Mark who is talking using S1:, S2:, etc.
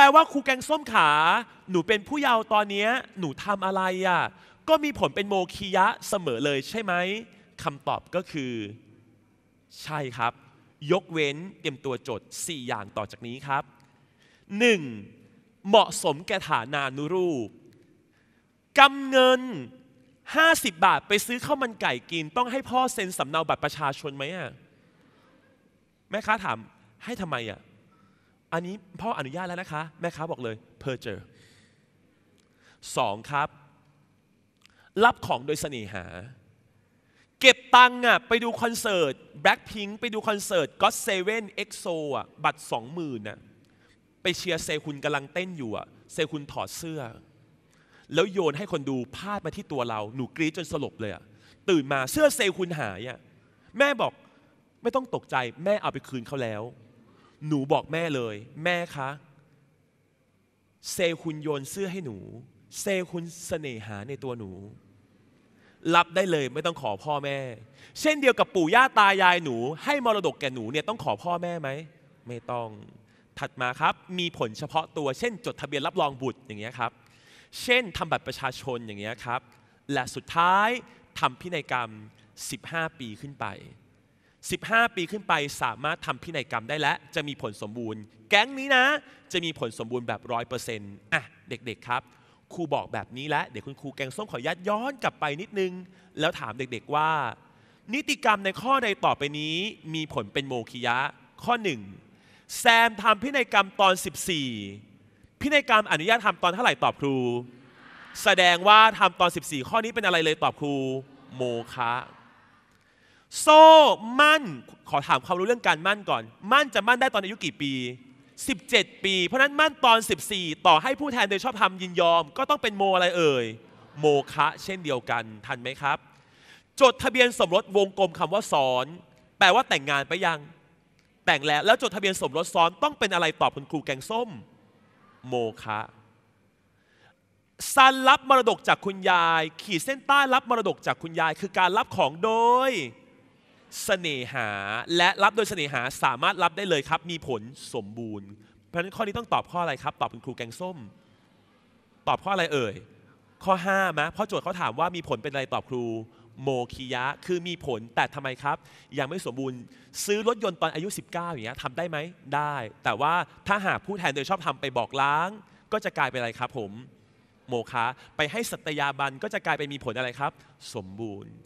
S1: แปลว่าครูแกงส้มขาหนูเป็นผู้เยาว์ตอนนี้ หนูทำอะไรอะ่ะ ก็มีผลเป็นโมคียะเสมอเลยใช่ไหมคำตอบก็คือ ใช่ครับ ยกเว้นเตรียมตัวจด 4 อย่างต่อจากนี้ครับ 1. เหมาะสมแก่ฐานานุรูปกำเงิน 50 บาทไปซื้อข้าวมันไก่กิน ต้องให้พ่อเซ็นสำเนาบัตรประชาชนไหมอ่ะ แม่ค้าถาม ให้ทำไมอ่ะอันนี้พ่ออนุญาตแล้วนะคะ แม่ค้าบอกเลย เพอเจอสองครับ รับของโดยเสน่หา เก็บตังค์อ่ะไปดูคอนเสิร์ต Blackpink ไปดูคอนเสิร์ต God Seven EXO อ่ะบัตรสองหมื่นอ่ะไปเชียร์เซคุณกำลังเต้นอยู่อ่ะเซคุณถอดเสื้อ แล้วโยนให้คนดูพาดมาที่ตัวเราหนูกรี๊ดจนสลบเลยอ่ะตื่นมาเสื้อเซคุณหายอ่ะแม่บอกไม่ต้องตกใจแม่เอาไปคืนเขาแล้วหนูบอกแม่เลย แม่คะ เซคุณโยนเสื้อให้หนู เซคุณเสน่หาในตัวหนู รับได้เลยไม่ต้องขอพ่อแม่ เช่นเดียวกับปู่ย่าตายายหนู ให้มรดกแก่หนูเนี่ยต้องขอพ่อแม่ไหม ไม่ต้องถัดมาครับมีผลเฉพาะตัวเช่นจดทะเบียนรับรองบุตรอย่างเงี้ยครับเช่นทำบัตรประชาชนอย่างเงี้ยครับ และสุดท้ายทำพินัยกรรม 15 ปีขึ้นไป15 ปีขึ้นไปสามารถทำพินัยกรรมได้และจะมีผลสมบูรณ์ แก๊งนี้นะ จะมีผลสมบูรณ์แบบร้อยเปอร์เซ็นต์อ่ะเด็ก ๆครับครูบอกแบบนี้แล้วเดี๋ยวคุณครูแกงส้มขอยัดย้อนกลับไปนิดนึง แล้วถามเด็กๆว่า นิติกรรมในข้อใดต่อไปนี้มีผลเป็นโมคิยะ ข้อ1 แซมทำพินัยกรรมตอน 14 พินัยกรรมอนุญาตทำตอนเท่าไหร่ตอบครู แสดงว่าทำตอน 14 ข้อนี้เป็นอะไรเลยตอบครู โมคะโซ่มั่น ขอถามความรู้เรื่องการมั่นก่อน มั่นจะมั่นได้ตอนอายุกี่ปี 17 ปี เพราะนั้นมั่นตอน 14 ต่อให้ผู้แทนโดยชอบทำยินยอม ก็ต้องเป็นโมอะไรเอ่ย โมคะ เช่นเดียวกันทันไหมครับจดทะเบียนสมรสวงกลมคำว่าซ้อน แปลว่าแต่งงานไปยัง แต่งแล้ว แล้วจดทะเบียนสมรสซ้อนต้องเป็นอะไรตอบคุณครูแกงส้ม โมคะซันรับมรดกจากคุณยาย ขีดเส้นใต้รับมรดกจากคุณยายคือการรับของโดยเสน่หาและรับโดยเสน่หาสามารถรับได้เลยครับ มีผลสมบูรณ์ เพราะฉะนั้นข้อนี้ต้องตอบข้ออะไรครับ ตอบเป็นครูแกงส้ม ตอบข้ออะไรเอ่ย ข้อ5มะไพมพอโจทย์เขาถามว่ามีผลเป็นอะไรตอบครู โมคิยะคือมีผลแต่ทำไมครับ ยังไม่สมบูรณ์ ซื้อรถยนต์ตอนอายุ 19อย่างเงี้ยทำได้ไหมได้ แต่ว่าถ้าหากผู้แทนโดยชอบทำไปบอกล้าง ก็จะกลายเป็นอะไรครับผม โมคะ ไปให้สัตยาบันก็จะกลายเป็นมีผลอะไรครับ สมบูรณ์